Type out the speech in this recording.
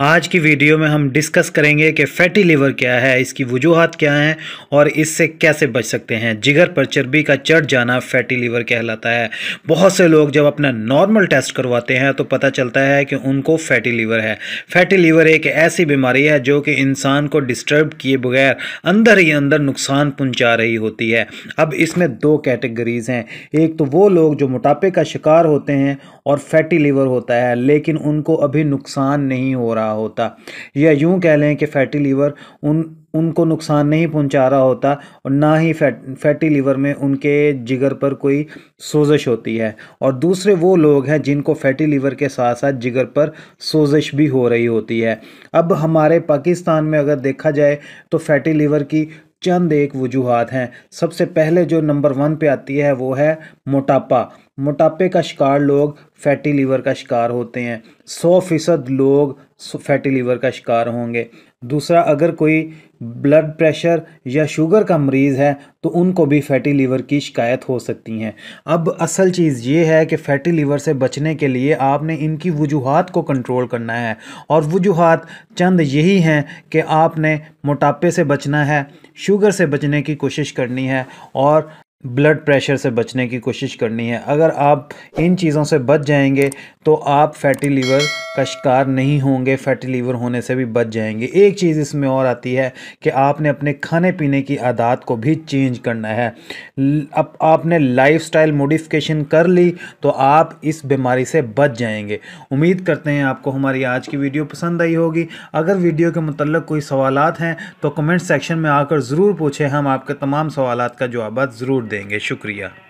आज की वीडियो में हम डिस्कस करेंगे कि फैटी लीवर क्या है इसकी वजूहत क्या हैं और इससे कैसे बच सकते हैं जिगर पर चर्बी का चढ़ जाना फैटी लीवर कहलाता है बहुत से लोग जब अपना नॉर्मल टेस्ट करवाते हैं तो पता चलता है कि उनको फैटी लीवर है फैटी लीवर एक ऐसी बीमारी है जो कि इंसान को डिस्टर्ब किए बगैर अंदर ही अंदर नुकसान पहुँचा रही होती है अब इसमें दो कैटेगरीज़ हैं एक तो वो लोग जो मोटापे का शिकार होते हैं और फैटी लीवर होता है लेकिन उनको अभी नुकसान नहीं हो रहा रहा होता या यूँ कह लें कि फैटी लीवर उन उनको नुकसान नहीं पहुंचा रहा होता और ना ही फैट फैटी लीवर में उनके जिगर पर कोई सोजश होती है और दूसरे वो लोग हैं जिनको फैटी लीवर के साथ साथ जिगर पर सोजश भी हो रही होती है अब हमारे पाकिस्तान में अगर देखा जाए तो फैटी लीवर की चंद एक वजूहत हैं सबसे पहले जो नंबर वन पे आती है वो है मोटापा मोटापे का शिकार लोग फैटी लीवर का शिकार होते हैं सौ फीसद लोग फैटी लीवर का शिकार होंगे दूसरा अगर कोई ब्लड प्रेशर या शुगर का मरीज़ है तो उनको भी फैटी लीवर की शिकायत हो सकती हैं अब असल चीज़ ये है कि फैटी लीवर से बचने के लिए आपने इनकी वजूहत को कंट्रोल करना है और वजूहत चंद यही हैं कि आपने मोटापे से बचना है शुगर से बचने की कोशिश करनी है और ब्लड प्रेशर से बचने की कोशिश करनी है अगर आप इन चीज़ों से बच जाएंगे तो आप फैटी लीवर का शिकार नहीं होंगे फैटी लीवर होने से भी बच जाएंगे एक चीज़ इसमें और आती है कि आपने अपने खाने पीने की आदत को भी चेंज करना है अब आपने लाइफस्टाइल मॉडिफिकेशन कर ली तो आप इस बीमारी से बच जाएंगे उम्मीद करते हैं आपको हमारी आज की वीडियो पसंद आई होगी अगर वीडियो के मतलब कोई सवाल हैं तो कमेंट सेक्शन में आकर ज़रूर पूछें हम आपके तमाम सवाल का जवाब ज़रूर देंगे शुक्रिया